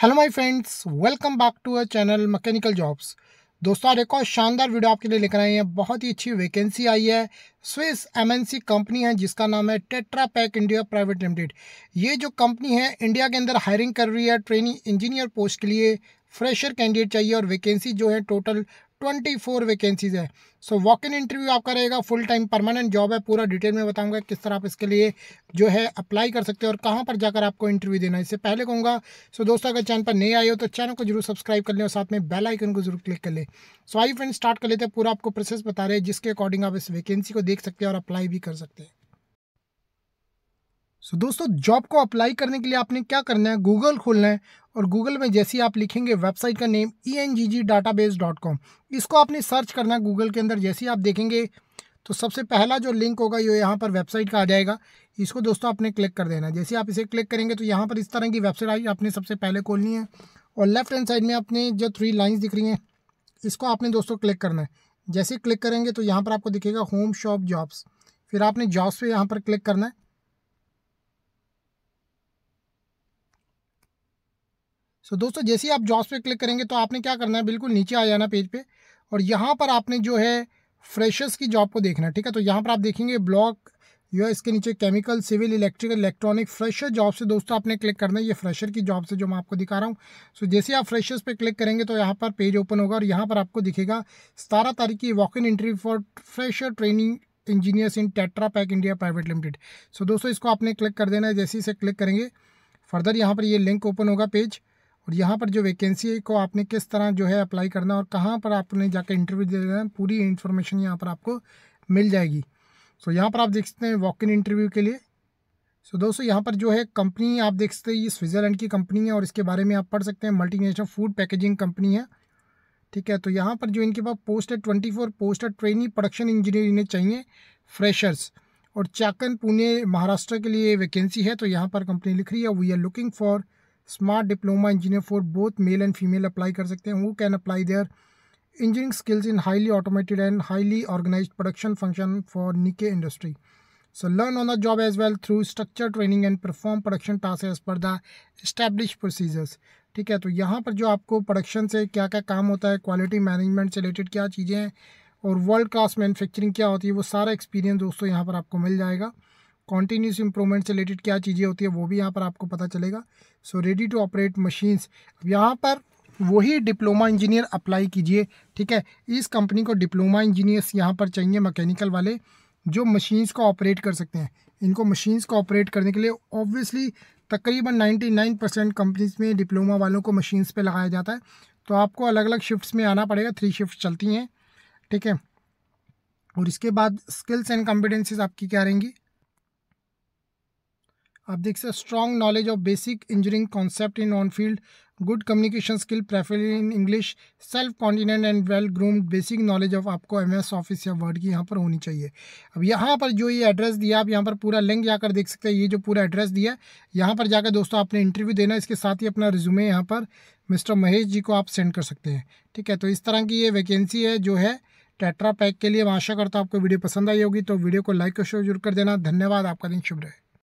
hello my friends welcome back to our channel mechanical jobs दोस्तों और एक और शानदार वीडियो आपके लिए लेकर आए हैं बहुत ही अच्छी वैकेंसी आई है स्विस एमएनसी कंपनी है जिसका नाम है Tetra Pak India private limited ये जो कंपनी है इंडिया के अंदर हायरिंग कर रही है ट्रेनिंग इंजीनियर पोस्ट के लिए फ्रेशर कैंडिडेट चाहिए और वैकेंसी जो है टोटल ट्वेंटी फोर वैकेंसीज़ है सो वॉक इन इंटरव्यू आपका रहेगा फुल टाइम परमानेंट जॉब है पूरा डिटेल में बताऊंगा किस तरह आप इसके लिए जो है अप्लाई कर सकते हो और कहां पर जाकर आपको इंटरव्यू देना है इससे पहले कहूंगा सो so दोस्तों अगर चैनल पर नए आए हो तो चैनल को जरूर सब्सक्राइब कर लें और साथ में बेल आइकन को जरूर क्लिक कर लें सो आई फ्रेंड स्टार्ट कर लेते हैं पूरा आपको प्रोसेस बता रहे हैं जिसके अकॉर्डिंग आप इस वैकेंसी को देख सकते हैं और अप्लाई भी कर सकते हैं सो so, दोस्तों जॉब को अप्लाई करने के लिए आपने क्या करना है गूगल खोलना है और गूगल में जैसे आप लिखेंगे वेबसाइट का name E N G G data base dot com इसको आपने सर्च करना गूगल के अंदर जैसे आप देखेंगे तो सबसे पहला जो लिंक होगा ये यहाँ पर वेबसाइट का आ जाएगा इसको दोस्तों आपने क्लिक कर देना जैसे आप इसे क्लिक करेंगे तो यहाँ पर इस तरह की वेबसाइट आई आपने सबसे पहले खोलनी है और लेफ्ट हैंड साइड में आपने जो थ्री लाइन्स दिख रही हैं इसको आपने दोस्तों क्लिक करना है जैसे क्लिक करेंगे तो यहाँ पर आपको दिखेगा होम शॉप जॉब्स फिर आपने जॉब्स पे यहाँ पर क्लिक करना है सो so, दोस्तों जैसे ही आप जॉब्स पे क्लिक करेंगे तो आपने क्या करना है बिल्कुल नीचे आ जाना पेज पे और यहाँ पर आपने जो है फ्रेशर्स की जॉब को देखना है ठीक है तो यहाँ पर आप देखेंगे ब्लॉक या इसके नीचे chemical civil electrical electronic fresher job से दोस्तों आपने क्लिक करना है ये फ्रेशर की जॉब से जो मैं आपको दिखा रहा हूँ सो so, जैसे आप फ्रेशर्स पे क्लिक करेंगे तो यहाँ पर पेज ओपन होगा और यहाँ पर आपको दिखेगा सतारह तारीख की walk in interview for fresher training engineers in Tetra Pak India private limited so दोस्तों इसको आपने क्लिक कर देना है जैसे इसे क्लिक करेंगे फर्दर यहाँ पर ये लिंक ओपन होगा पेज और यहाँ पर जो वैकेंसी को आपने किस तरह जो है अप्लाई करना है और कहाँ पर आपने जाकर इंटरव्यू दे देना पूरी इन्फॉर्मेशन यहाँ पर आपको मिल जाएगी सो यहाँ पर आप देख सकते हैं वॉक इन इंटरव्यू के लिए सो so, दोस्तों यहाँ पर जो है कंपनी आप देख सकते हैं ये स्विट्ज़रलैंड की कंपनी है और इसके बारे में आप पढ़ सकते हैं नेशनल फूड पैकेजिंग कंपनी है ठीक है तो यहाँ पर जो इनके पास पोस्ट है ट्वेंटी फोर पोस्ट है ट्रेनिंग प्रोडक्शन इंजीनियर इन्हें चाहिए फ्रेशर्स और चाकन पुणे महाराष्ट्र के लिए वैकेंसी है तो यहाँ पर कंपनी लिख रही है we are looking for smart diploma engineer for both male and female apply कर सकते हैं वो can apply their engineering skills in highly automated and highly organize production function for niche industry so learn on the job as well through structure training and perform production task as per the establish procedures ठीक है तो यहाँ पर जो आपको production से क्या क्या काम होता है क्वालिटी मैनेजमेंट से रिलेटेड क्या चीज़ें हैं और वर्ल्ड क्लास मैनुफैक्चरिंग क्या होती है वो सारा एक्सपीरियंस दोस्तों यहाँ पर आपको मिल जाएगा कॉन्टीन्यूस इंप्रूवमेंट से रिलेटेड क्या चीज़ें होती है वो भी यहाँ पर आपको पता चलेगा so ready to operate machines यहाँ पर वही डिप्लोमा इंजीनियर अप्लाई कीजिए ठीक है इस कंपनी को डिप्लोमा इंजीनियर्स यहाँ पर चाहिए मैकेनिकल वाले जो मशीन्स को ऑपरेट कर सकते हैं इनको मशीन्स को ऑपरेट करने के लिए ऑब्वियसली तकरीबन नाइन्टी नाइन परसेंट कंपनीज में डिप्लोमा वालों को मशीन्स पे लगाया जाता है तो आपको अलग अलग शिफ्ट्स में आना पड़ेगा थ्री शिफ्ट चलती हैं ठीक है और इसके बाद स्किल्स एंड कॉम्पिटेंसीज आपकी क्या रहेंगी आप देख सकते strong knowledge of basic engineering concept in on field good communication skill prefer in English self continent and well groomed basic knowledge of आपको एम एस ऑफिस या वर्ड की यहाँ पर होनी चाहिए अब यहाँ पर जो ये एड्रेस दिया आप यहाँ पर पूरा लिंक जाकर देख सकते हैं ये जो पूरा एड्रेस दिया है यहाँ पर जाकर दोस्तों आपने इंटरव्यू देना इसके साथ ही अपना रिज्यूमे यहाँ पर मिस्टर महेश जी को आप सेंड कर सकते हैं ठीक है तो इस तरह की ये वैकेंसी है जो है टेट्रा पैक के लिए आशा करता हूँ आपको वीडियो पसंद आई होगी तो वीडियो को लाइक और शेयर जरूर कर देना धन्यवाद आपका दिन शुभ रहे